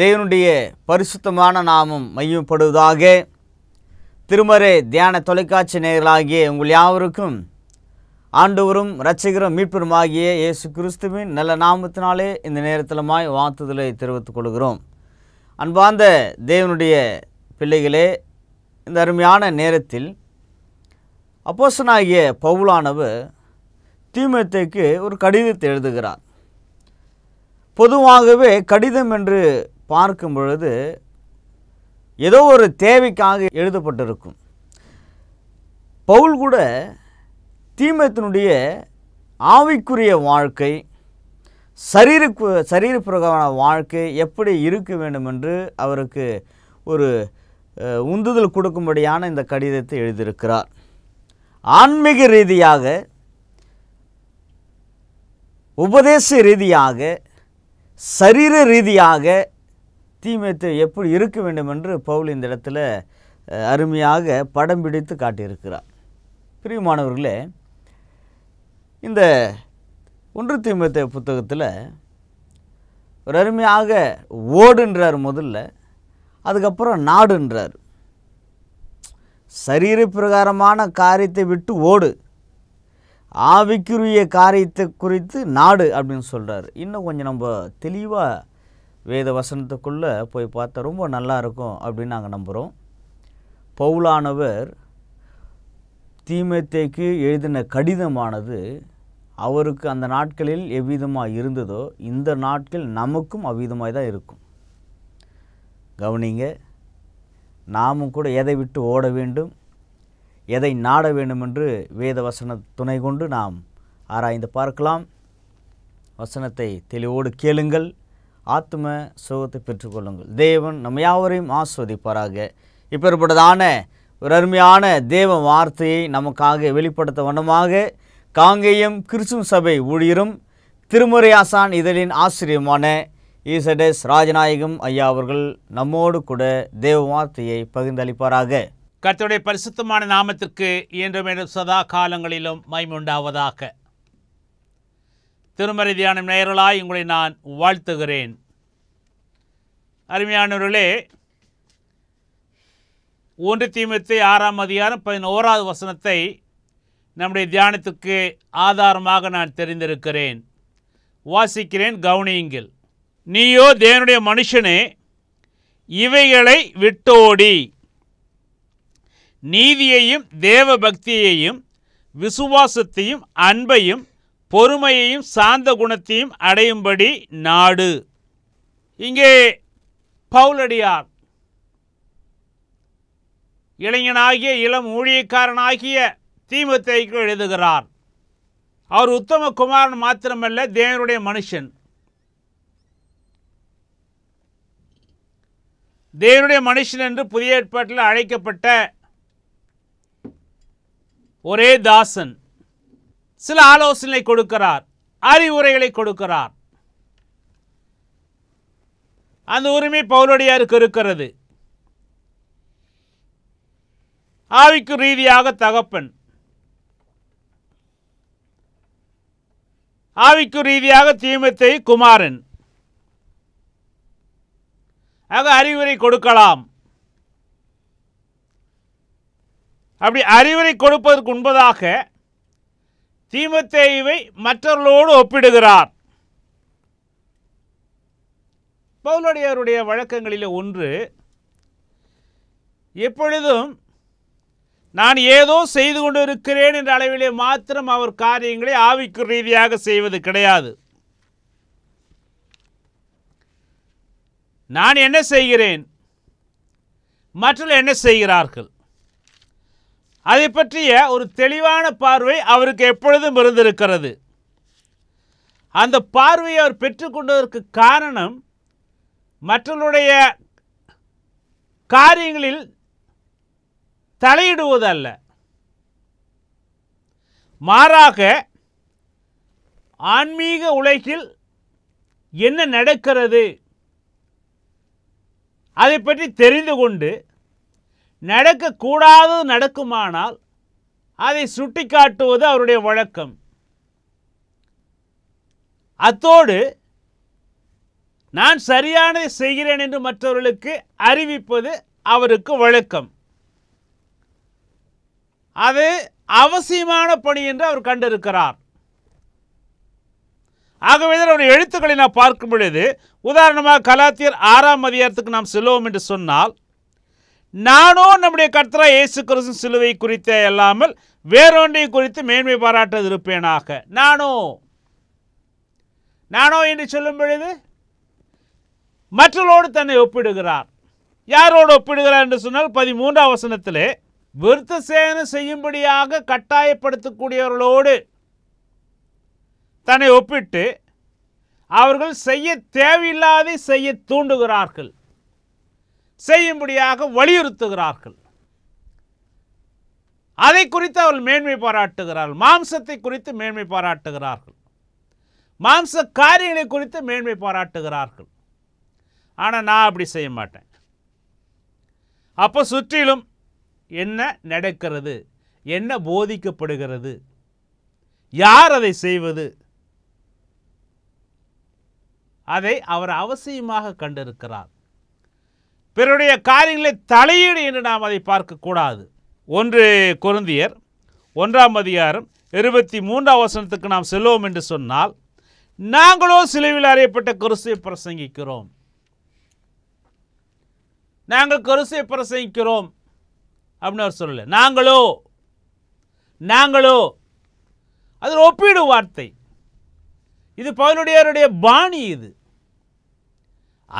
தேவனுடைய பரிசுத்தமான நாமம் மையப்படுவதாக திருமறை தியான தொலைக்காட்சி நேர்களாகிய உங்கள் யாவருக்கும் ஆண்டவரும் இரட்சகரும் ஆகிய இயேசு கிறிஸ்துவின் நல்ல நாமத்தினாலே இந்த நேரத்திலமாய் வாழ்த்துதலை தெரிவித்துக் கொள்கிறோம் அன்பார்ந்த தேவனுடைய பிள்ளைகளே இந்த அருமையான நேரத்தில் அப்போசனாகிய பவுலானவர் தீமத்தைக்கு ஒரு கடிதத்தை எழுதுகிறார் பொதுவாகவே கடிதம் என்று பார்க்கும் பொழுது ஏதோ ஒரு தேவைக்காக எழுதப்பட்டிருக்கும் பவுல் கூட தீமத்தினுடைய ஆவிக்குரிய வாழ்க்கை சரீருக்கு சரீரப்பிரகமான வாழ்க்கை எப்படி இருக்க வேண்டும் என்று அவருக்கு ஒரு உந்துதல் கொடுக்கும்படியான இந்த கடிதத்தை எழுதியிருக்கிறார் ஆன்மீக ரீதியாக உபதேச ரீதியாக சரீர ரீதியாக தீமைத்து எப்படி இருக்க வேண்டும் என்று பவுல் இந்த இடத்துல அருமையாக படம் பிடித்து காட்டியிருக்கிறார் பிரியமானவர்களே இந்த ஒன்று தீமத்தை புத்தகத்தில் ஒரு அருமையாக ஓடுன்றார் முதல்ல அதுக்கப்புறம் நாடுன்றார் சரீர பிரகாரமான காரியத்தை விட்டு ஓடு ஆவிக்குரிய காரியத்தை குறித்து நாடு அப்படின்னு சொல்கிறார் இன்னும் கொஞ்சம் நம்ம தெளிவாக வேத வசனத்துக்குள்ளே போய் பார்த்தா ரொம்ப நல்லா இருக்கும் அப்படின்னு நாங்கள் நம்புகிறோம் பவுலானவர் தீமத்தேக்கு எழுதின கடிதமானது அவருக்கு அந்த நாட்களில் எவ்விதமாக இருந்ததோ இந்த நாட்கள் நமக்கும் அவ்விதமாக தான் இருக்கும் கவனிங்க நாமும் கூட எதை விட்டு ஓட வேண்டும் எதை நாட வேண்டும் என்று வேத வசன துணை கொண்டு நாம் ஆராய்ந்து பார்க்கலாம் வசனத்தை தெளிவோடு கேளுங்கள் ஆத்ம சுகத்தை பெற்றுக்கொள்ளுங்கள் தேவன் நம்ம யாவரையும் ஆஸ்வதிப்பாராக இப்பேற்பட்டதான ஒரு அருமையான தேவ வார்த்தையை நமக்காக வெளிப்படுத்த வண்ணமாக காங்கேயம் கிறிஸ்துவ சபை ஊழியரும் திருமுறையாசான் இதழின் ஆசிரியமான ஈசடஸ் ராஜநாயகம் ஐயா அவர்கள் நம்மோடு கூட தேவ வார்த்தையை பகிர்ந்தளிப்பாராக கர்த்தருடைய பரிசுத்தமான நாமத்திற்கு இயன்று மேலும் சதா காலங்களிலும் மைமுண்டாவதாக திருமறை தியானம் நேரலாய் உங்களை நான் வாழ்த்துகிறேன் அருமையானவர்களே ஒன்று தீமத்தை ஆறாம் அதிகாரம் பதினோராவது வசனத்தை நம்முடைய தியானத்துக்கு ஆதாரமாக நான் தெரிந்திருக்கிறேன் வாசிக்கிறேன் கவனியுங்கள் நீயோ தேவனுடைய மனுஷனே இவைகளை விட்டோடி நீதியையும் தேவ பக்தியையும் விசுவாசத்தையும் அன்பையும் பொறுமையையும் சாந்த குணத்தையும் அடையும்படி நாடு இங்கே பவுலடியார் இளைஞனாகிய இளம் ஊழியக்காரனாகிய தீமத்தைக்கு எழுதுகிறார் அவர் உத்தம குமாரன் மாத்திரமல்ல தேவனுடைய மனுஷன் தேவனுடைய மனுஷன் என்று புதிய ஏற்பாட்டில் அழைக்கப்பட்ட ஒரே தாசன் சில ஆலோசனை கொடுக்கிறார் அறிவுரைகளை கொடுக்கிறார் அந்த உரிமை பவுலடியாருக்கு இருக்கிறது ஆவிக்கு ரீதியாக தகப்பன் ஆவிக்கு ரீதியாக தீமத்தை குமாரன் ஆக அறிவுரை கொடுக்கலாம் அப்படி அறிவுரை கொடுப்பதற்கு உண்பதாக தீமத்தேயுவை மற்றவர்களோடு ஒப்பிடுகிறார் பவுலடியாருடைய வழக்கங்களில் ஒன்று எப்பொழுதும் நான் ஏதோ செய்து கொண்டிருக்கிறேன் என்ற அளவிலே மாத்திரம் அவர் காரியங்களை ஆவிக்கு ரீதியாக செய்வது கிடையாது நான் என்ன செய்கிறேன் மற்றவர்கள் என்ன செய்கிறார்கள் அதை பற்றிய ஒரு தெளிவான பார்வை அவருக்கு எப்பொழுதும் இருந்திருக்கிறது அந்த பார்வையை அவர் பெற்றுக்கொண்டதற்கு காரணம் மற்றவருடைய காரியங்களில் தலையிடுவதல்ல மாறாக ஆன்மீக உலகில் என்ன நடக்கிறது அதை பற்றி தெரிந்து கொண்டு நடக்கக்கூடாது நடக்குமானால் அதை சுட்டிக்காட்டுவது அவருடைய வழக்கம் அத்தோடு நான் சரியானதை செய்கிறேன் என்று மற்றவர்களுக்கு அறிவிப்பது அவருக்கு வழக்கம் அது அவசியமான பணி என்று அவர் கண்டிருக்கிறார் ஆகவே அவருடைய எழுத்துக்களை நான் பார்க்கும் பொழுது உதாரணமாக கலாத்தியர் ஆறாம் அதிகாரத்துக்கு நாம் செல்வோம் என்று சொன்னால் நானோ நம்முடைய கர்த்தரா இயேசு கிறிஸ்து சிலுவை குறித்த இல்லாமல் வேறொன்றை குறித்து மேன்மை பாராட்டது இருப்பேனாக நானோ நானோ என்று சொல்லும் பொழுது மற்றவரோடு தன்னை ஒப்பிடுகிறார் யாரோடு ஒப்பிடுகிறார் என்று சொன்னால் பதிமூன்றாம் வசனத்திலே விருத்த சேவனை செய்யும்படியாக கட்டாயப்படுத்தக்கூடியவர்களோடு தன்னை ஒப்பிட்டு அவர்கள் செய்ய தேவையில்லாத செய்ய தூண்டுகிறார்கள் செய்யும்படியாக வலியுறுத்துகிறார்கள் அதை குறித்து அவர்கள் மேன்மை பாராட்டுகிறார்கள் மாம்சத்தை குறித்து மேன்மை பாராட்டுகிறார்கள் மாம்ச காரியங்களை குறித்து மேன்மை பாராட்டுகிறார்கள் ஆனால் நான் அப்படி செய்ய மாட்டேன் அப்போ சுற்றிலும் என்ன நடக்கிறது என்ன போதிக்கப்படுகிறது யார் அதை செய்வது அதை அவர் அவசியமாக கண்டிருக்கிறார் பிறருடைய காரியங்களை தலையீடு என்று நாம் அதை பார்க்கக்கூடாது ஒன்று குருந்தியர் ஒன்றாம் அதிகாரம் இருபத்தி மூன்றாம் வசனத்துக்கு நாம் செல்வோம் என்று சொன்னால் நாங்களோ சிலுவில் அறியப்பட்ட குருசை பிரசங்கிக்கிறோம் நாங்கள் குருசை பிரசங்கிக்கிறோம் அப்படின்னு அவர் சொல்லலை நாங்களோ நாங்களோ அது ஒப்பீடு வார்த்தை இது பவுலுடையவருடைய பாணி இது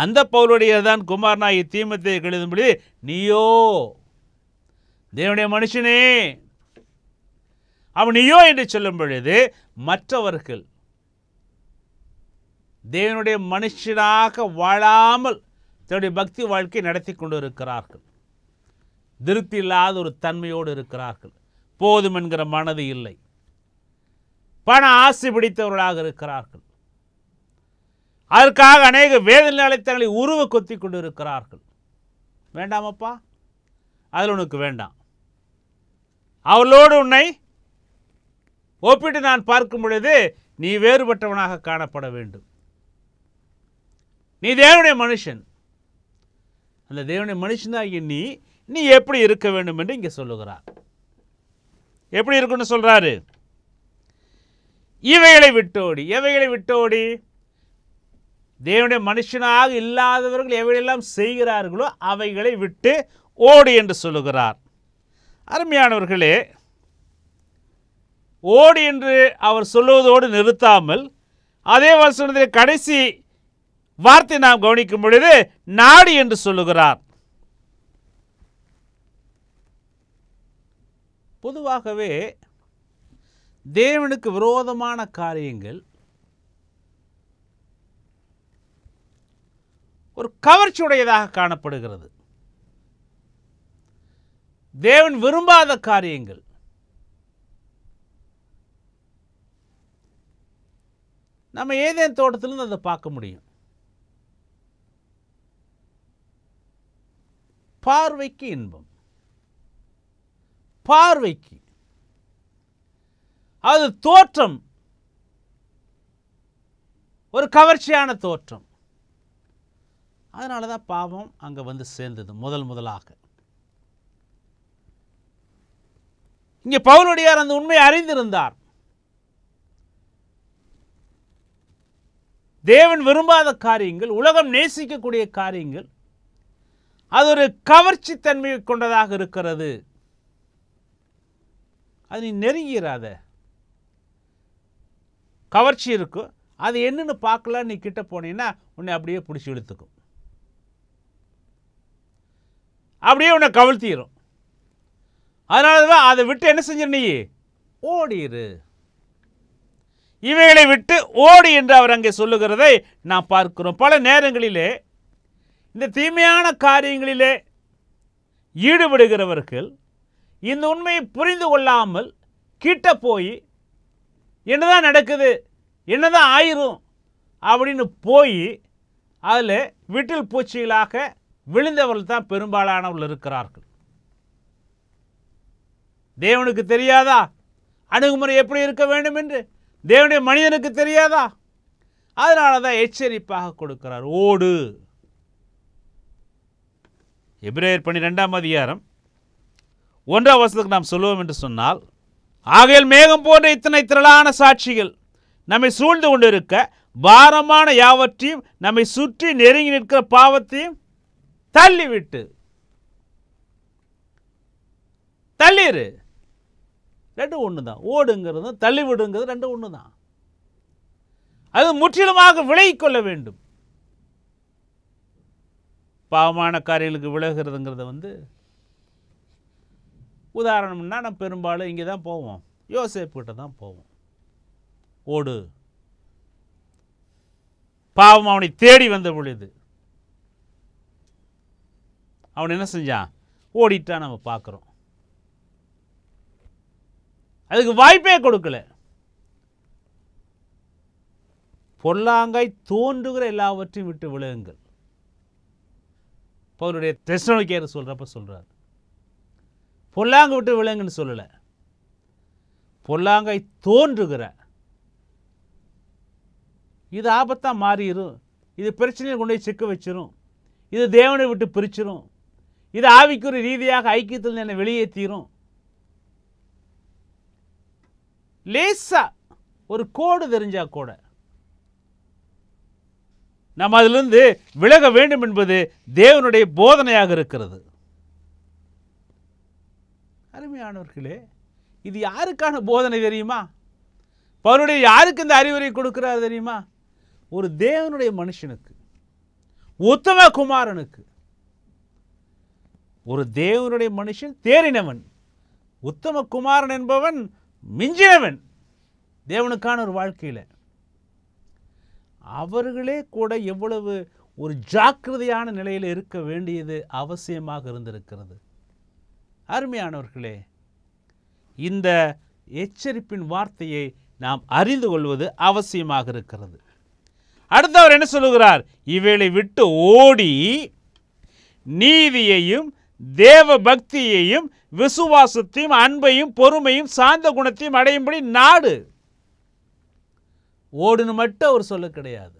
அந்த பவுலுடையதான் குமாரனா இத்தீமத்தை கழுதும்படி நீயோ தேவனுடைய மனுஷனே அவன் நீயோ என்று சொல்லும் பொழுது மற்றவர்கள் தேவனுடைய மனுஷனாக வாழாமல் தன்னுடைய பக்தி வாழ்க்கை நடத்தி கொண்டு இருக்கிறார்கள் திருப்தி இல்லாத ஒரு தன்மையோடு இருக்கிறார்கள் போதும் என்கிற மனது இல்லை பண ஆசை பிடித்தவர்களாக இருக்கிறார்கள் அதற்காக அநேக வேதனையாளை தங்களை உருவ கொத்தி கொண்டிருக்கிறார்கள் வேண்டாமப்பா அதில் உனக்கு வேண்டாம் அவளோடு உன்னை ஒப்பிட்டு நான் பார்க்கும் பொழுது நீ வேறுபட்டவனாக காணப்பட வேண்டும் நீ தேவனுடைய மனுஷன் அந்த தேவனுடைய மனுஷனாகிய நீ நீ எப்படி இருக்க வேண்டும் என்று இங்கே சொல்லுகிறார் எப்படி இருக்குன்னு சொல்கிறாரு இவைகளை விட்டோடி எவைகளை விட்டோடி தேவனுடைய மனுஷனாக இல்லாதவர்கள் எவையெல்லாம் செய்கிறார்களோ அவைகளை விட்டு ஓடு என்று சொல்லுகிறார் அருமையானவர்களே ஓடு என்று அவர் சொல்லுவதோடு நிறுத்தாமல் அதே வசனத்தில் கடைசி வார்த்தை நாம் கவனிக்கும் பொழுது நாடு என்று சொல்லுகிறார் பொதுவாகவே தேவனுக்கு விரோதமான காரியங்கள் ஒரு கவர்ச்சியுடையதாக காணப்படுகிறது தேவன் விரும்பாத காரியங்கள் நம்ம ஏதேன் தோட்டத்திலிருந்து அதை பார்க்க முடியும் பார்வைக்கு இன்பம் பார்வைக்கு அது தோற்றம் ஒரு கவர்ச்சியான தோற்றம் அதனால தான் பாவம் அங்கே வந்து சேர்ந்தது முதல் முதலாக இங்கே பவுலுடையார் அந்த உண்மையை அறிந்திருந்தார் தேவன் விரும்பாத காரியங்கள் உலகம் நேசிக்கக்கூடிய காரியங்கள் அது ஒரு கவர்ச்சி தன்மையை கொண்டதாக இருக்கிறது அது நீ நெருங்கிறாத கவர்ச்சி இருக்கும் அது என்னன்னு பார்க்கலாம் நீ கிட்ட போனீங்கன்னா உன்னை அப்படியே பிடிச்சி இழுத்துக்கும் அப்படியே உன்னை கவிழ்த்திடும் அதனால தான் அதை விட்டு என்ன செஞ்சிரு நீ ஓடிடு இவைகளை விட்டு ஓடி என்று அவர் அங்கே சொல்லுகிறதை நாம் பார்க்கிறோம் பல நேரங்களிலே இந்த தீமையான காரியங்களிலே ஈடுபடுகிறவர்கள் இந்த உண்மையை புரிந்து கொள்ளாமல் கிட்ட போய் என்னதான் நடக்குது என்னதான் ஆயிரும் அப்படின்னு போய் அதில் விட்டில் பூச்சிகளாக விழுந்தவர்கள் தான் பெரும்பாலானவர்கள் இருக்கிறார்கள் தேவனுக்கு தெரியாதா அணுகுமுறை எப்படி இருக்க வேண்டும் என்று தேவனுடைய மனிதனுக்கு தெரியாதா அதனால தான் எச்சரிப்பாக கொடுக்கிறார் ஓடு எபிரேயர் பன்னிரெண்டாம் அதிகாரம் ஒன்றாம் வருஷத்துக்கு நாம் சொல்லுவோம் என்று சொன்னால் ஆகையில் மேகம் போன்ற இத்தனை திரளான சாட்சிகள் நம்மை சூழ்ந்து கொண்டிருக்க பாரமான யாவற்றையும் நம்மை சுற்றி நெருங்கி நிற்கிற பாவத்தையும் தள்ளிவிட்டு தள்ளிடு ரெண்டு ஒன்று தான் ஓடுங்கிறது தள்ளி விடுங்கிறது ஒன்று தான் அது முற்றிலுமாக விலகிக்கொள்ள வேண்டும் பாவமான காரியங்களுக்கு விலகிறதுங்கிறத வந்து உதாரணம்னா நம்ம பெரும்பாலும் இங்கே தான் போவோம் கிட்ட தான் போவோம் ஓடு பாவம் அவனை தேடி வந்த பொழுது அவன் என்ன செஞ்சான் ஓடிட்டா நம்ம பார்க்குறோம் அதுக்கு வாய்ப்பே கொடுக்கல பொல்லாங்காய் தோன்றுகிற எல்லாவற்றையும் விட்டு விலகுங்கள் அவருடைய தெசனோக்கியார் சொல்கிறப்ப சொல்கிறார் பொல்லாங்க விட்டு விலங்குன்னு சொல்லலை பொல்லாங்காய் தோன்றுகிற இது ஆபத்தாக மாறிடும் இது பிரச்சனையில் கொண்டு போய் சிக்க வச்சிரும் இது தேவனை விட்டு பிரிச்சிடும் இது ஆவிக்குறி ரீதியாக ஐக்கியத்தில் என்னை வெளியே தீரும் லேசா ஒரு கோடு தெரிஞ்சா கூட நம்ம அதிலிருந்து விலக வேண்டும் என்பது தேவனுடைய போதனையாக இருக்கிறது அருமையானவர்களே இது யாருக்கான போதனை தெரியுமா பவருடைய யாருக்கு இந்த அறிவுரை கொடுக்கிறார் தெரியுமா ஒரு தேவனுடைய மனுஷனுக்கு உத்தம குமாரனுக்கு ஒரு தேவனுடைய மனுஷன் தேறினவன் உத்தம குமாரன் என்பவன் மிஞ்சினவன் தேவனுக்கான ஒரு வாழ்க்கையில் அவர்களே கூட எவ்வளவு ஒரு ஜாக்கிரதையான நிலையில் இருக்க வேண்டியது அவசியமாக இருந்திருக்கிறது அருமையானவர்களே இந்த எச்சரிப்பின் வார்த்தையை நாம் அறிந்து கொள்வது அவசியமாக இருக்கிறது அடுத்து அவர் என்ன சொல்லுகிறார் இவளை விட்டு ஓடி நீதியையும் தேவ பக்தியையும் விசுவாசத்தையும் அன்பையும் பொறுமையும் சாந்த குணத்தையும் அடையும்படி நாடு ஓடுன்னு மட்டும் அவர் சொல்ல கிடையாது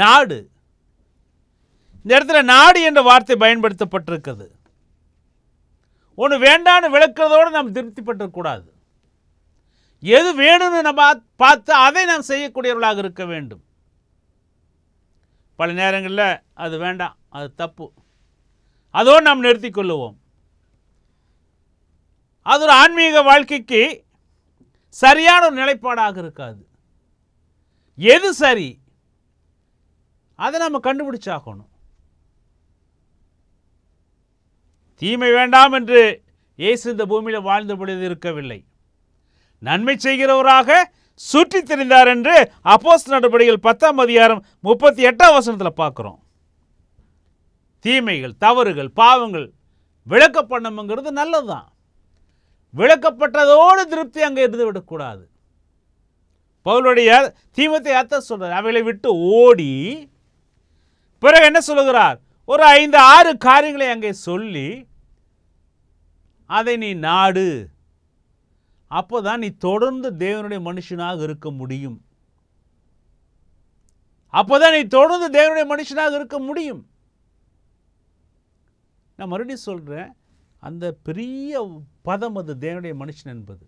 நாடு இந்த இடத்துல நாடு என்ற வார்த்தை பயன்படுத்தப்பட்டிருக்கிறது ஒன்று வேண்டான்னு விளக்குறதோடு நாம் திருப்திப்பட்டக்கூடாது எது வேணும்னு நம்ம பார்த்து அதை நாம் செய்யக்கூடியவர்களாக இருக்க வேண்டும் பல நேரங்களில் அது வேண்டாம் அது தப்பு அதோ நாம் நிறுத்தி கொள்ளுவோம் அது ஒரு ஆன்மீக வாழ்க்கைக்கு சரியான ஒரு நிலைப்பாடாக இருக்காது எது சரி அதை நம்ம கண்டுபிடிச்சாகணும் தீமை வேண்டாம் என்று இயேசு இந்த பூமியில் வாழ்ந்த பொழுது இருக்கவில்லை நன்மை செய்கிறவராக சுற்றித் திரிந்தார் என்று அப்போஸ் நடவடிக்கைகள் பத்தாம் அதிகாரம் முப்பத்தி எட்டாம் வசனத்தில் பார்க்குறோம் தீமைகள் தவறுகள் பாவங்கள் விளக்கப்படணுங்கிறது நல்லது தான் விளக்கப்பட்டதோடு திருப்தி அங்கே இருந்து விடக்கூடாது பவுலுடைய தீமத்தை அத்த சொல்கிறார் அவைகளை விட்டு ஓடி பிறகு என்ன சொல்கிறார் ஒரு ஐந்து ஆறு காரியங்களை அங்கே சொல்லி அதை நீ நாடு அப்போ தான் நீ தொடர்ந்து தேவனுடைய மனுஷனாக இருக்க முடியும் அப்போ தான் நீ தொடர்ந்து தேவனுடைய மனுஷனாக இருக்க முடியும் நான் மறுபடியும் சொல்கிறேன் அந்த பெரிய பதம் அது தேவனுடைய மனுஷன் என்பது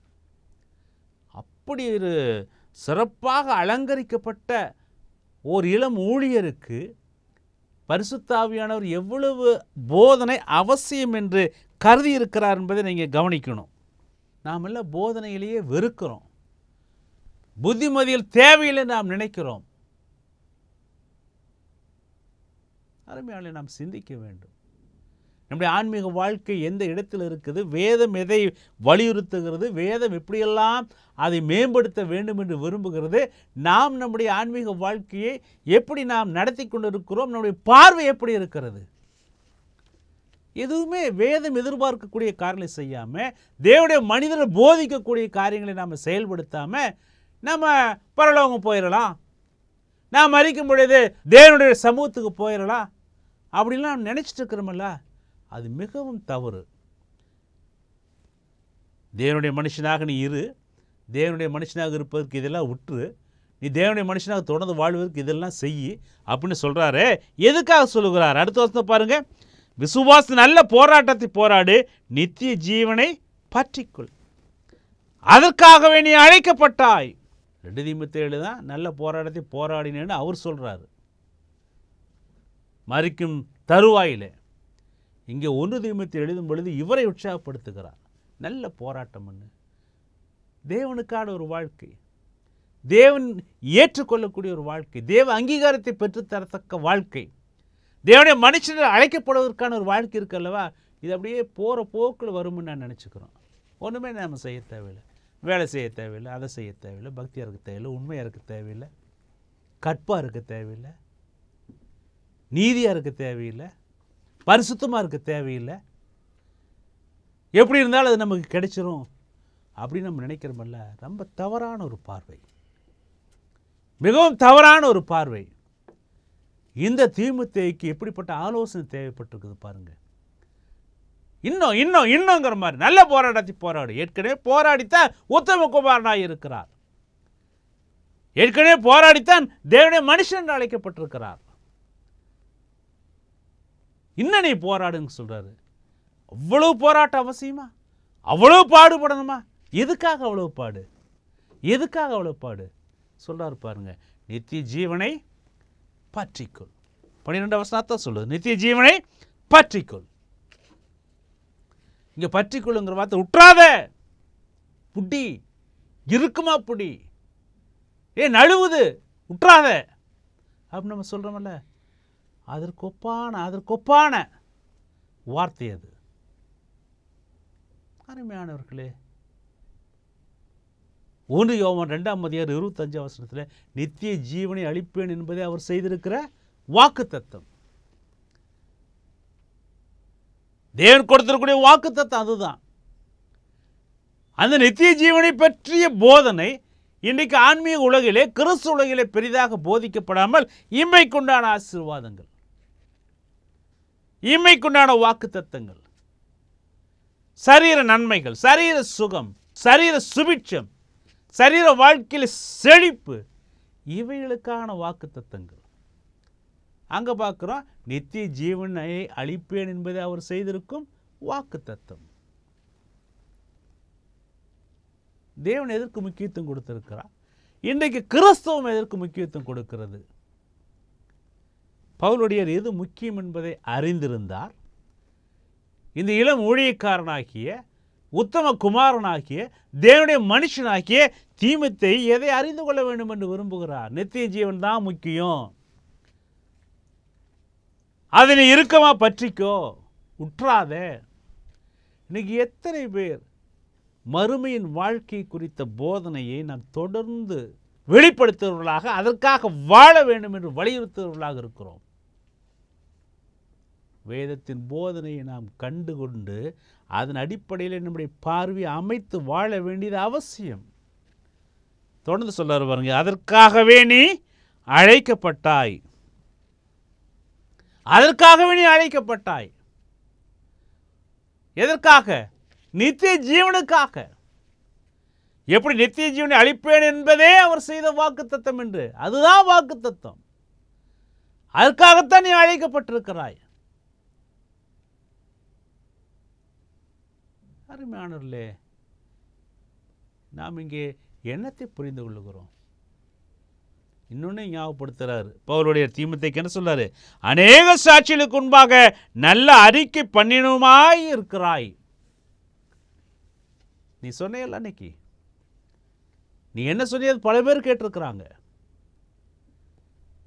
அப்படி ஒரு சிறப்பாக அலங்கரிக்கப்பட்ட ஓர் இளம் ஊழியருக்கு பரிசுத்தாவியானவர் எவ்வளவு போதனை அவசியம் என்று கருதி இருக்கிறார் என்பதை நீங்கள் கவனிக்கணும் நாம் எல்லாம் போதனையிலேயே வெறுக்கிறோம் புத்திமதியில் தேவையில்லை நாம் நினைக்கிறோம் அருமையாளை நாம் சிந்திக்க வேண்டும் நம்முடைய ஆன்மீக வாழ்க்கை எந்த இடத்தில் இருக்குது வேதம் எதை வலியுறுத்துகிறது வேதம் எப்படியெல்லாம் அதை மேம்படுத்த வேண்டும் என்று விரும்புகிறது நாம் நம்முடைய ஆன்மீக வாழ்க்கையை எப்படி நாம் நடத்தி கொண்டிருக்கிறோம் நம்முடைய பார்வை எப்படி இருக்கிறது எதுவுமே வேதம் எதிர்பார்க்கக்கூடிய காரியங்களை செய்யாமல் தேவடைய மனிதரை போதிக்கக்கூடிய காரியங்களை நாம் செயல்படுத்தாமல் நம்ம பரலோகம் போயிடலாம் நாம் மறிக்கும் பொழுது தேவனுடைய சமூகத்துக்கு போயிடலாம் அப்படின்லாம் நினச்சிட்டு இருக்கிறோமில்ல அது மிகவும் தவறு தேவனுடைய மனுஷனாக நீ இரு தேவனுடைய மனுஷனாக இருப்பதற்கு இதெல்லாம் உற்று நீ தேவனுடைய மனுஷனாக தொடர்ந்து வாழ்வதற்கு இதெல்லாம் செய் அப்படின்னு சொல்கிறாரு எதுக்காக சொல்லுகிறார் அடுத்த வருஷத்தை பாருங்கள் விசுவாச நல்ல போராட்டத்தை போராடு நித்திய ஜீவனை பற்றிக்கொள் அதற்காகவே நீ அழைக்கப்பட்டாய் ரெண்டு தீமத்தேழு தான் நல்ல போராட்டத்தை போராடினேன்னு அவர் சொல்கிறாரு மறிக்கும் தருவாயிலே இங்கே ஒன்று திமுத்தி எழுதும் பொழுது இவரை உற்சாகப்படுத்துகிறார் நல்ல போராட்டம் பண்ணு தேவனுக்கான ஒரு வாழ்க்கை தேவன் ஏற்றுக்கொள்ளக்கூடிய ஒரு வாழ்க்கை தேவ அங்கீகாரத்தை பெற்றுத்தரத்தக்க வாழ்க்கை தேவனுடைய மனுஷனர் அழைக்கப்படுவதற்கான ஒரு வாழ்க்கை இருக்கு அல்லவா இது அப்படியே போகிற போக்கில் வரும்னு நான் நினச்சிக்கிறோம் ஒன்றுமே நாம் செய்ய தேவையில்லை வேலை செய்ய தேவையில்லை அதை செய்ய தேவையில்லை பக்தியாக இருக்க தேவையில்லை உண்மையாக இருக்க தேவையில்லை கற்பாக இருக்க தேவையில்லை நீதியாக இருக்க தேவையில்லை பரிசுத்தமாக இருக்க தேவையில்லை எப்படி இருந்தாலும் அது நமக்கு கிடைச்சிரும் அப்படின்னு நம்ம நினைக்கிறோமல்ல ரொம்ப தவறான ஒரு பார்வை மிகவும் தவறான ஒரு பார்வை இந்த தீமுத்தேக்கு எப்படிப்பட்ட ஆலோசனை தேவைப்பட்டிருக்குது பாருங்கள் இன்னும் இன்னும் இன்னுங்கிற மாதிரி நல்ல போராட்டத்தை போராடு ஏற்கனவே போராடித்தான் உத்தமகுமாரனாக இருக்கிறார் ஏற்கனவே போராடித்தான் தேவனே மனுஷன் என்று அழைக்கப்பட்டிருக்கிறார் இன்னும் நீ போராடுன்னு சொல்கிறாரு அவ்வளவு போராட்டம் அவசியமா அவ்வளவு பாடுபடணுமா எதுக்காக அவ்வளவு பாடு எதுக்காக அவ்வளவு பாடு சொல்கிறார் பாருங்க நித்திய ஜீவனை பற்றிக்கொள் பன்னிரெண்டு தான் சொல்லுது நித்திய ஜீவனை பற்றிக்கொள் இங்கே பற்றிக்கொள்ளுங்கிற வார்த்தை உற்றாத புடி இருக்குமா புடி ஏ நழுவுது உற்றாத அப்படின்னு நம்ம சொல்கிறோம்ல அதற்கொப்பான அதற்கொப்பான வார்த்தை அது அருமையானவர்களே ஒன்று யோவன் ரெண்டாம் மதியார் இருபத்தஞ்சு அவசரத்தில் நித்திய ஜீவனை அளிப்பேன் என்பதை அவர் செய்திருக்கிற வாக்கு தேவன் கொடுத்திருக்கூடிய வாக்கு அதுதான் அந்த நித்திய ஜீவனை பற்றிய போதனை இன்றைக்கு ஆன்மீக உலகிலே கிறிஸ்து உலகிலே பெரிதாக போதிக்கப்படாமல் இம்மைக்குண்டான ஆசீர்வாதங்கள் இம்மைக்குண்டான வாக்கு தத்தங்கள் சரீர நன்மைகள் சரீர சுகம் சரீர சுபிட்சம் சரீர வாழ்க்கையில் செழிப்பு இவைகளுக்கான வாக்கு தத்தங்கள் அங்கே பார்க்குறோம் நித்திய ஜீவனை அழிப்பேன் என்பதை அவர் செய்திருக்கும் வாக்கு தேவன் எதற்கு முக்கியத்துவம் கொடுத்திருக்கிறார் இன்றைக்கு கிறிஸ்தவம் எதற்கு முக்கியத்துவம் கொடுக்கிறது பவுலுடையர் எது முக்கியம் என்பதை அறிந்திருந்தார் இந்த இளம் ஊழியக்காரனாகிய உத்தம குமாரனாகிய தேவனுடைய மனுஷனாகிய தீமத்தை எதை அறிந்து கொள்ள வேண்டும் என்று விரும்புகிறார் நித்திய ஜீவன் தான் முக்கியம் அதனை இறுக்கமாக பற்றிக்கோ உற்றாத இன்னைக்கு எத்தனை பேர் மறுமையின் வாழ்க்கை குறித்த போதனையை நாம் தொடர்ந்து வெளிப்படுத்துகிறவர்களாக அதற்காக வாழ வேண்டும் என்று வலியுறுத்துகிறவர்களாக இருக்கிறோம் வேதத்தின் போதனையை நாம் கண்டுகொண்டு அதன் அடிப்படையில் நம்முடைய பார்வை அமைத்து வாழ வேண்டியது அவசியம் தொடர்ந்து சொல்ல பாருங்க அதற்காகவே நீ அழைக்கப்பட்டாய் அதற்காகவே நீ அழைக்கப்பட்டாய் எதற்காக நித்திய ஜீவனுக்காக எப்படி நித்திய ஜீவனை அழிப்பேன் என்பதே அவர் செய்த வாக்கு தத்துவம் என்று அதுதான் வாக்கு தத்துவம் அதற்காகத்தான் நீ அழைக்கப்பட்டிருக்கிறாய் அருமையானவர்களே நாம் இங்கே எண்ணத்தை புரிந்து கொள்ளுகிறோம் இன்னொன்று ஞாபகப்படுத்துகிறார் அவருடைய தீமத்தை என்ன சொல்றாரு அநேக சாட்சிகளுக்கு முன்பாக நல்ல அறிக்கை பண்ணினுமாய் இருக்கிறாய் நீ சொன்னையல்ல அன்னைக்கு நீ என்ன சொன்னியது பல பேர் கேட்டிருக்கிறாங்க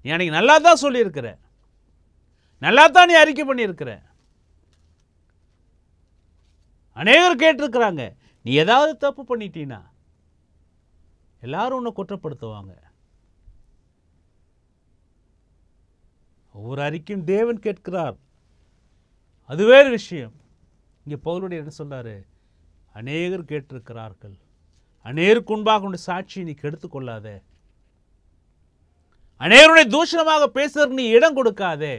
நீ அன்னைக்கு நல்லா தான் சொல்லியிருக்கிற நல்லா தான் நீ அறிக்கை பண்ணியிருக்கிற அநேகர் கேட்டிருக்கிறாங்க நீ ஏதாவது தப்பு பண்ணிட்டீனா எல்லாரும் உன்னை குற்றப்படுத்துவாங்க ஒவ்வொரு அறிக்கையும் தேவன் கேட்கிறார் அது வேறு விஷயம் இங்கே பவுலுடைய என்ன சொல்கிறாரு அநேகர் கேட்டிருக்கிறார்கள் அநேருக்கு உண்பாக உன்னுடைய சாட்சியை நீ கெடுத்து அநேருடைய தூஷணமாக பேசுகிற நீ இடம் கொடுக்காதே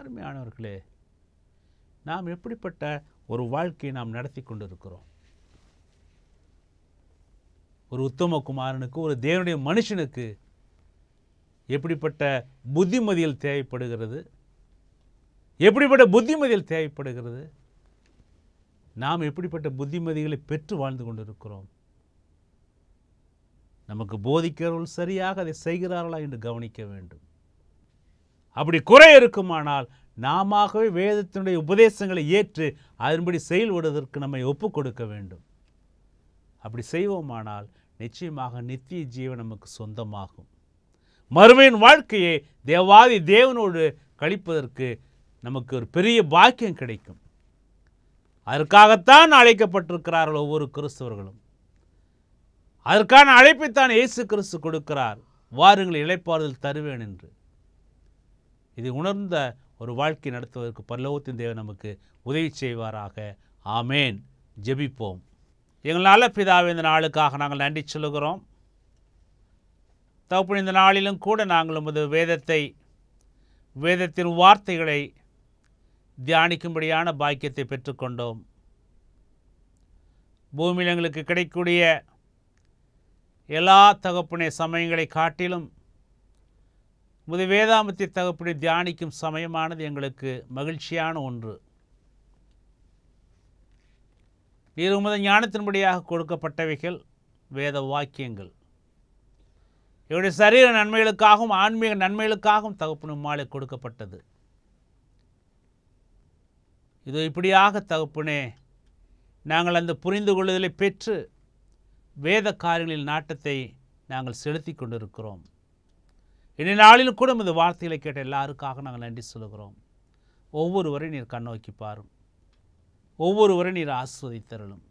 அருமையானவர்களே நாம் எப்படிப்பட்ட ஒரு வாழ்க்கையை நாம் நடத்தி கொண்டிருக்கிறோம் ஒரு உத்தம குமாரனுக்கு ஒரு தேவனுடைய மனுஷனுக்கு எப்படிப்பட்ட புத்திமதியில் தேவைப்படுகிறது எப்படிப்பட்ட புத்திமதியில் தேவைப்படுகிறது நாம் எப்படிப்பட்ட புத்திமதிகளை பெற்று வாழ்ந்து கொண்டிருக்கிறோம் நமக்கு போதிக்கிறவர்கள் சரியாக அதை செய்கிறார்களா என்று கவனிக்க வேண்டும் அப்படி குறை இருக்குமானால் நாமவே வேதத்தினுடைய உபதேசங்களை ஏற்று அதன்படி செயல்படுவதற்கு நம்மை ஒப்புக் கொடுக்க வேண்டும் அப்படி செய்வோமானால் நிச்சயமாக நித்திய ஜீவன் நமக்கு சொந்தமாகும் மறுமையின் வாழ்க்கையை தேவாதி தேவனோடு கழிப்பதற்கு நமக்கு ஒரு பெரிய பாக்கியம் கிடைக்கும் அதற்காகத்தான் அழைக்கப்பட்டிருக்கிறார்கள் ஒவ்வொரு கிறிஸ்தவர்களும் அதற்கான அழைப்பைத்தான் இயேசு கிறிஸ்து கொடுக்கிறார் வாருங்கள் இழைப்பாறுதல் தருவேன் என்று இதை உணர்ந்த ஒரு வாழ்க்கை நடத்துவதற்கு பல்லவத்தின் தேவன் நமக்கு உதவி செய்வாராக ஆமேன் ஜெபிப்போம் எங்கள் நல்ல பிதாவை இந்த நாளுக்காக நாங்கள் நன்றி சொல்லுகிறோம் தகுப்பு இந்த நாளிலும் கூட நாங்கள் உமது வேதத்தை வேதத்தின் வார்த்தைகளை தியானிக்கும்படியான பாக்கியத்தை பெற்றுக்கொண்டோம் பூமியில் எங்களுக்கு கிடைக்கூடிய எல்லா தகப்பனை சமயங்களை காட்டிலும் உமது வேதாமத்தை தகப்படி தியானிக்கும் சமயமானது எங்களுக்கு மகிழ்ச்சியான ஒன்று நீர் உமது ஞானத்தின்படியாக கொடுக்கப்பட்டவைகள் வேத வாக்கியங்கள் இவருடைய சரீர நன்மைகளுக்காகவும் ஆன்மீக நன்மைகளுக்காகவும் தகப்பனும் மாலை கொடுக்கப்பட்டது இது இப்படியாக தகப்பனே நாங்கள் அந்த புரிந்து கொள்ளுதலை பெற்று வேத காரியங்களில் நாட்டத்தை நாங்கள் செலுத்தி கொண்டிருக்கிறோம் இனி நாளிலும் கூட இந்த வார்த்தைகளை கேட்ட எல்லாருக்காக நாங்கள் நன்றி சொல்கிறோம் ஒவ்வொருவரையும் நீர் கண்ணோக்கி பாரும் ஒவ்வொருவரை நீர் ஆஸ்வதித்தரலும்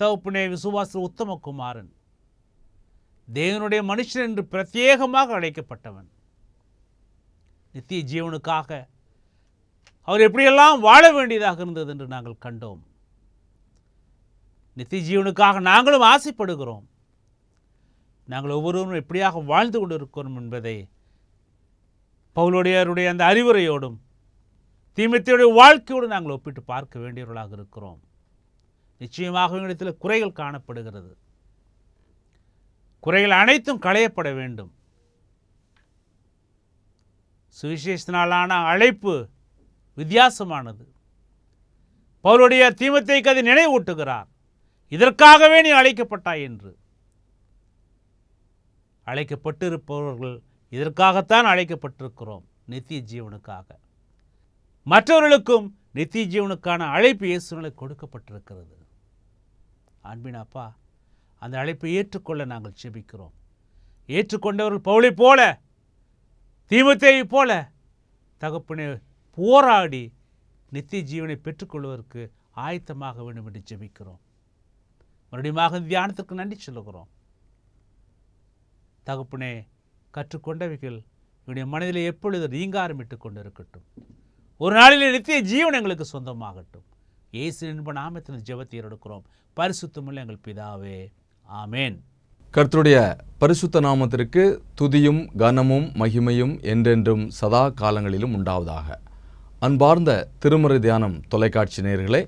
தவப்புனே விசுவாசர் உத்தமகுமாரன் தேவனுடைய மனுஷன் என்று பிரத்யேகமாக அழைக்கப்பட்டவன் நித்திய ஜீவனுக்காக அவர் எப்படியெல்லாம் வாழ வேண்டியதாக இருந்தது என்று நாங்கள் கண்டோம் நித்திய ஜீவனுக்காக நாங்களும் ஆசைப்படுகிறோம் நாங்கள் ஒவ்வொருவரும் எப்படியாக வாழ்ந்து கொண்டிருக்கிறோம் என்பதை பவுலோடையருடைய அந்த அறிவுரையோடும் தீமத்தையுடைய வாழ்க்கையோடு நாங்கள் ஒப்பிட்டு பார்க்க வேண்டியவர்களாக இருக்கிறோம் நிச்சயமாக இடத்தில் குறைகள் காணப்படுகிறது குறைகள் அனைத்தும் களையப்பட வேண்டும் சுவிசேஷத்தினாலான அழைப்பு வித்தியாசமானது பவுலுடைய தீமத்தை கதை நினைவூட்டுகிறார் இதற்காகவே நீ அழைக்கப்பட்டாய் என்று அழைக்கப்பட்டிருப்பவர்கள் இதற்காகத்தான் அழைக்கப்பட்டிருக்கிறோம் நித்திய ஜீவனுக்காக மற்றவர்களுக்கும் நித்திய ஜீவனுக்கான அழைப்பு இயேசுநிலை கொடுக்கப்பட்டிருக்கிறது அன்பினாப்பா அந்த அழைப்பை ஏற்றுக்கொள்ள நாங்கள் செபிக்கிறோம் ஏற்றுக்கொண்டவர்கள் பவுளை போல தீபத்தேவி போல தகப்பனை போராடி நித்திய ஜீவனை பெற்றுக்கொள்வதற்கு ஆயத்தமாக வேண்டும் என்று ஜெபிக்கிறோம் மறுபடியும் தியானத்திற்கு நன்றி சொல்லுகிறோம் தகுப்புனே கற்றுக்கொண்டவைகள் என்னுடைய மனதில் எப்பொழுது நீங்க ஆரம்பித்து கொண்டு இருக்கட்டும் ஒரு நாளில் நித்திய ஜீவன் எங்களுக்கு சொந்தமாகட்டும் இயேசு என்ப நாமத்தின் ஜெபத்தை எடுக்கிறோம் பரிசுத்தமில்ல எங்கள் பிதாவே ஆமேன் கர்த்தருடைய பரிசுத்த நாமத்திற்கு துதியும் கனமும் மகிமையும் என்றென்றும் சதா காலங்களிலும் உண்டாவதாக அன்பார்ந்த திருமறை தியானம் தொலைக்காட்சி நேர்களே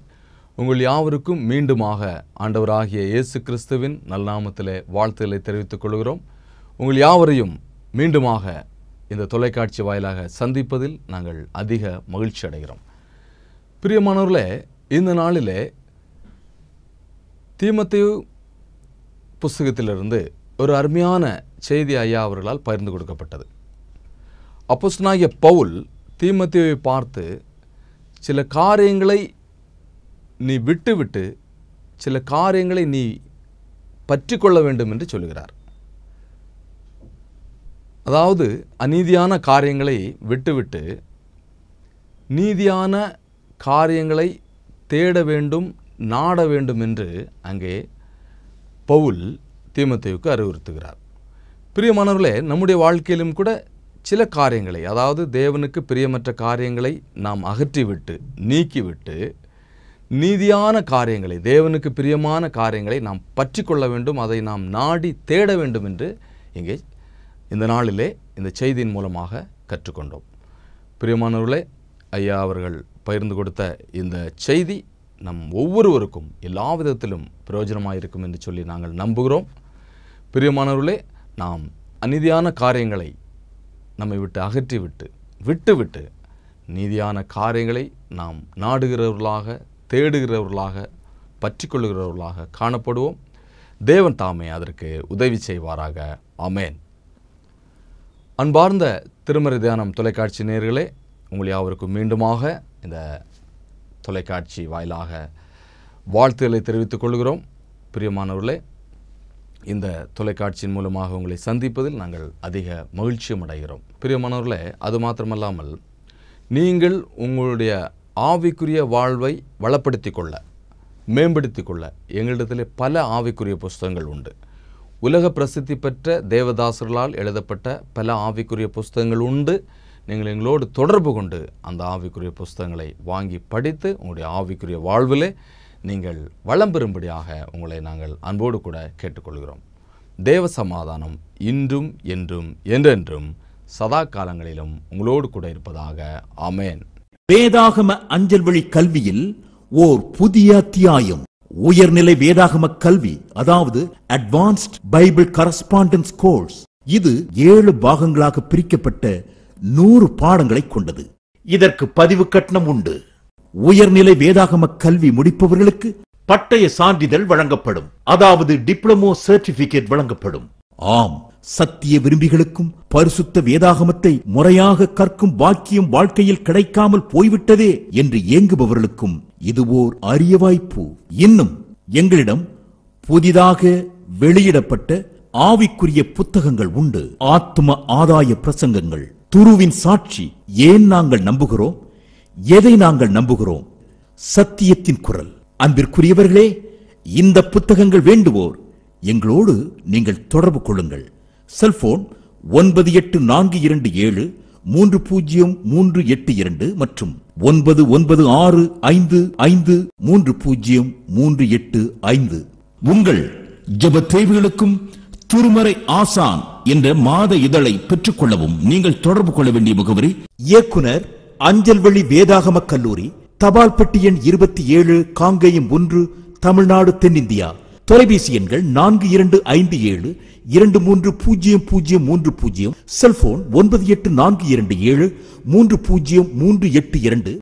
உங்கள் யாவருக்கும் மீண்டுமாக ஆண்டவராகிய இயேசு கிறிஸ்துவின் நல்நாமத்திலே வாழ்த்துக்களை தெரிவித்துக் கொள்கிறோம் உங்கள் யாவரையும் மீண்டுமாக இந்த தொலைக்காட்சி வாயிலாக சந்திப்பதில் நாங்கள் அதிக மகிழ்ச்சி அடைகிறோம் பிரியமானவர்களே இந்த நாளிலே தீமத்தையு புஸ்தகத்திலிருந்து ஒரு அருமையான செய்தி ஐயா அவர்களால் பகிர்ந்து கொடுக்கப்பட்டது அப்போஸ்னாகிய பவுல் தீமத்தையை பார்த்து சில காரியங்களை நீ விட்டுவிட்டு சில காரியங்களை நீ பற்றி கொள்ள வேண்டும் என்று சொல்கிறார் அதாவது அநீதியான காரியங்களை விட்டுவிட்டு நீதியான காரியங்களை தேட வேண்டும் நாட வேண்டும் என்று அங்கே பவுல் தீமத்தைவுக்கு அறிவுறுத்துகிறார் பிரியமானவர்களே நம்முடைய வாழ்க்கையிலும் கூட சில காரியங்களை அதாவது தேவனுக்கு பிரியமற்ற காரியங்களை நாம் அகற்றிவிட்டு நீக்கிவிட்டு நீதியான காரியங்களை தேவனுக்கு பிரியமான காரியங்களை நாம் பற்றி கொள்ள வேண்டும் அதை நாம் நாடி தேட வேண்டும் என்று இங்கே இந்த நாளிலே இந்த செய்தியின் மூலமாக கற்றுக்கொண்டோம் பிரியமானவர்களே ஐயா அவர்கள் பகிர்ந்து கொடுத்த இந்த செய்தி நம் ஒவ்வொருவருக்கும் எல்லா விதத்திலும் பிரயோஜனமாக இருக்கும் என்று சொல்லி நாங்கள் நம்புகிறோம் பிரியமானவர்களே நாம் அநீதியான காரியங்களை நம்மை விட்டு அகற்றிவிட்டு விட்டுவிட்டு நீதியான காரியங்களை நாம் நாடுகிறவர்களாக தேடுகிறவர்களாக பற்றி கொள்கிறவர்களாக காணப்படுவோம் தேவன் தாமே அதற்கு உதவி செய்வாராக அமேன் அன்பார்ந்த திருமறை தியானம் தொலைக்காட்சி நேர்களே உங்கள் யாவருக்கும் மீண்டுமாக இந்த தொலைக்காட்சி வாயிலாக வாழ்த்துக்களை தெரிவித்துக் கொள்கிறோம் பிரியமானவர்களே இந்த தொலைக்காட்சியின் மூலமாக உங்களை சந்திப்பதில் நாங்கள் அதிக மகிழ்ச்சியும் அடைகிறோம் பிரியமானவர்களே அது மாத்திரமல்லாமல் நீங்கள் உங்களுடைய ஆவிக்குரிய வாழ்வை வளப்படுத்தி கொள்ள மேம்படுத்தி கொள்ள எங்களிடத்தில் பல ஆவிக்குரிய புஸ்தகங்கள் உண்டு உலக பிரசித்தி பெற்ற தேவதாசர்களால் எழுதப்பட்ட பல ஆவிக்குரிய புஸ்தகங்கள் உண்டு நீங்கள் எங்களோடு தொடர்பு கொண்டு அந்த ஆவிக்குரிய புஸ்தகங்களை வாங்கி படித்து உங்களுடைய ஆவிக்குரிய வாழ்விலே நீங்கள் வளம் பெறும்படியாக உங்களை நாங்கள் அன்போடு கூட கேட்டுக்கொள்கிறோம் தேவ சமாதானம் இன்றும் என்றும் என்றென்றும் சதா காலங்களிலும் உங்களோடு கூட இருப்பதாக அமேன் வேதாகம அஞ்சல் வழி கல்வியில் ஓர் புதிய அத்தியாயம் உயர்நிலை வேதாகம கல்வி அதாவது அட்வான்ஸ்ட் பைபிள் கரஸ்பாண்டன்ஸ் கோர்ஸ் இது ஏழு பாகங்களாக பிரிக்கப்பட்ட நூறு பாடங்களை கொண்டது இதற்கு பதிவு கட்டணம் உண்டு உயர்நிலை வேதாகம கல்வி முடிப்பவர்களுக்கு பட்டய சான்றிதழ் வழங்கப்படும் அதாவது டிப்ளமோ சர்டிபிகேட் வழங்கப்படும் ஆம் சத்திய விரும்பிகளுக்கும் பரிசுத்த வேதாகமத்தை முறையாக கற்கும் பாக்கியம் வாழ்க்கையில் கிடைக்காமல் போய்விட்டதே என்று ஏங்குபவர்களுக்கும் இது ஓர் அரிய வாய்ப்பு இன்னும் எங்களிடம் புதிதாக வெளியிடப்பட்ட ஆவிக்குரிய புத்தகங்கள் உண்டு ஆத்ம ஆதாய பிரசங்கங்கள் துருவின் சாட்சி ஏன் நாங்கள் நம்புகிறோம் எதை நாங்கள் நம்புகிறோம் சத்தியத்தின் குரல் அன்பிற்குரியவர்களே இந்த புத்தகங்கள் வேண்டுவோர் எங்களோடு நீங்கள் தொடர்பு கொள்ளுங்கள் செல்போன் ஒன்பது எட்டு நான்கு இரண்டு ஏழு மூன்று பூஜ்ஜியம் மூன்று எட்டு இரண்டு மற்றும் ஒன்பது ஒன்பது ஆறு ஐந்து ஐந்து மூன்று பூஜ்ஜியம் மூன்று எட்டு ஐந்து உங்கள் ஜப தேவைகளுக்கும் திருமறை ஆசான் என்ற மாத இதழை பெற்றுக் கொள்ளவும் நீங்கள் தொடர்பு கொள்ள வேண்டிய முகவரி இயக்குனர் அஞ்சல்வழி வேதாகம கல்லூரி தபால் பெட்டி எண் இருபத்தி ஏழு காங்கேயம் ஒன்று தமிழ்நாடு தென்னிந்தியா தொலைபேசி எண்கள் நான்கு இரண்டு ஐந்து ஏழு இரண்டு மூன்று பூஜ்ஜியம் பூஜ்ஜியம் மூன்று பூஜ்ஜியம் செல்போன் ஒன்பது எட்டு நான்கு இரண்டு ஏழு மூன்று பூஜ்ஜியம் மூன்று எட்டு இரண்டு